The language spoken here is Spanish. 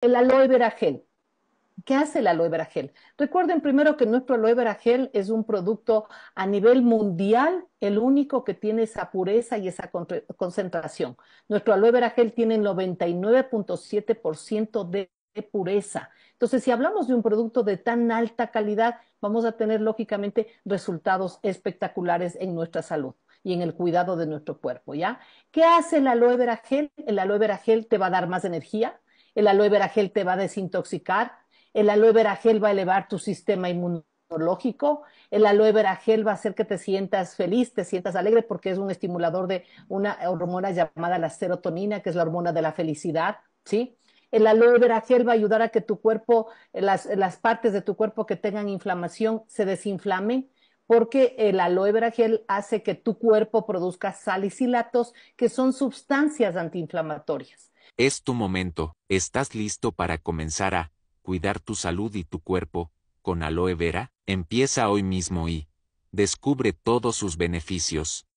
el aloe vera gel. ¿Qué hace el aloe vera gel? Recuerden primero que nuestro aloe vera gel es un producto a nivel mundial, el único que tiene esa pureza y esa concentración. Nuestro aloe vera gel tiene el 99.7% de pureza. Entonces, si hablamos de un producto de tan alta calidad, vamos a tener lógicamente resultados espectaculares en nuestra salud y en el cuidado de nuestro cuerpo, ¿ya? ¿Qué hace el aloe vera gel? El aloe vera gel te va a dar más energía, el aloe vera gel te va a desintoxicar, el aloe vera gel va a elevar tu sistema inmunológico, el aloe vera gel va a hacer que te sientas feliz, te sientas alegre porque es un estimulador de una hormona llamada la serotonina, que es la hormona de la felicidad, ¿sí? El aloe vera gel va a ayudar a que tu cuerpo, las, las partes de tu cuerpo que tengan inflamación se desinflamen porque el aloe vera gel hace que tu cuerpo produzca salicilatos, que son sustancias antiinflamatorias. Es tu momento, estás listo para comenzar a cuidar tu salud y tu cuerpo con aloe vera. Empieza hoy mismo y descubre todos sus beneficios.